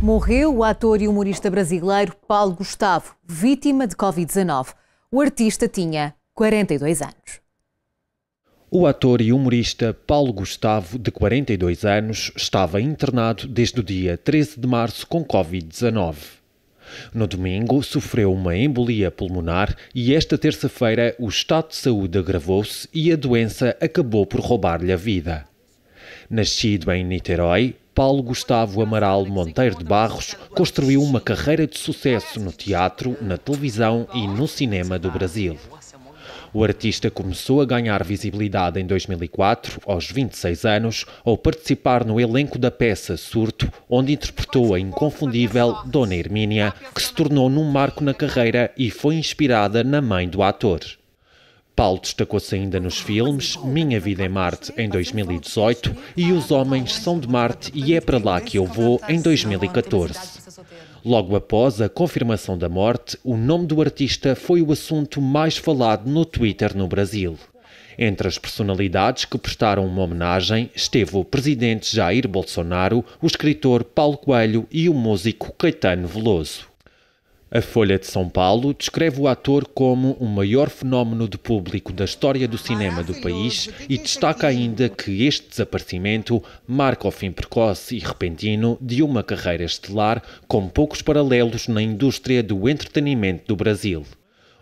Morreu o ator e humorista brasileiro Paulo Gustavo, vítima de Covid-19. O artista tinha 42 anos. O ator e humorista Paulo Gustavo, de 42 anos, estava internado desde o dia 13 de março com Covid-19. No domingo, sofreu uma embolia pulmonar e esta terça-feira o estado de saúde agravou-se e a doença acabou por roubar-lhe a vida. Nascido em Niterói, Paulo Gustavo Amaral Monteiro de Barros construiu uma carreira de sucesso no teatro, na televisão e no cinema do Brasil. O artista começou a ganhar visibilidade em 2004, aos 26 anos, ao participar no elenco da peça Surto, onde interpretou a inconfundível Dona Hermínia, que se tornou num marco na carreira e foi inspirada na mãe do ator. Paulo destacou-se ainda nos filmes Minha Vida em Marte em 2018 e Os Homens São de Marte e É para Lá que Eu Vou em 2014. Logo após a confirmação da morte, o nome do artista foi o assunto mais falado no Twitter no Brasil. Entre as personalidades que prestaram uma homenagem esteve o presidente Jair Bolsonaro, o escritor Paulo Coelho e o músico Caetano Veloso. A Folha de São Paulo descreve o ator como o maior fenómeno de público da história do cinema do país e destaca ainda que este desaparecimento marca o fim precoce e repentino de uma carreira estelar com poucos paralelos na indústria do entretenimento do Brasil.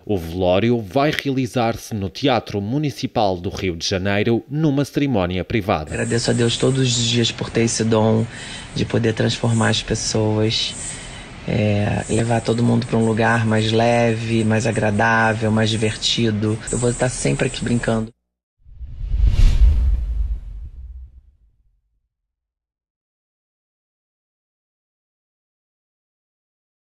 O velório vai realizar-se no Teatro Municipal do Rio de Janeiro, numa cerimónia privada. Agradeço a Deus todos os dias por ter esse dom de poder transformar as pessoas é, levar todo mundo para um lugar mais leve, mais agradável, mais divertido. Eu vou estar sempre aqui brincando.